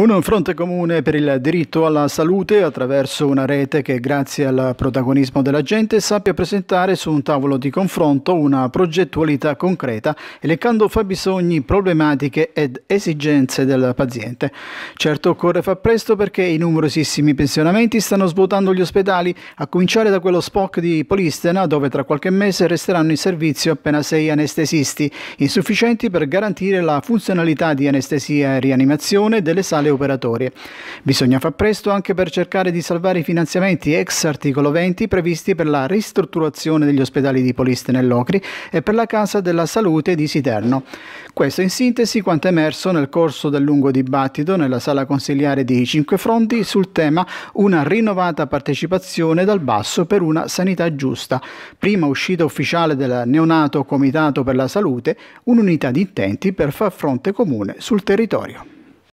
Un fronte comune per il diritto alla salute attraverso una rete che grazie al protagonismo della gente sappia presentare su un tavolo di confronto una progettualità concreta elencando fabbisogni, problematiche ed esigenze del paziente. Certo occorre far presto perché i numerosissimi pensionamenti stanno svuotando gli ospedali, a cominciare da quello SPOC di Polistena dove tra qualche mese resteranno in servizio appena sei anestesisti, insufficienti per garantire la funzionalità di anestesia e rianimazione delle sale male operatori. Bisogna far presto anche per cercare di salvare i finanziamenti ex articolo 20 previsti per la ristrutturazione degli ospedali di Poliste nell'Ocri e per la Casa della Salute di Siterno. Questo in sintesi quanto è emerso nel corso del lungo dibattito nella sala consigliare di Cinque Fronti sul tema una rinnovata partecipazione dal basso per una sanità giusta. Prima uscita ufficiale del neonato Comitato per la Salute, un'unità di intenti per far fronte comune sul territorio.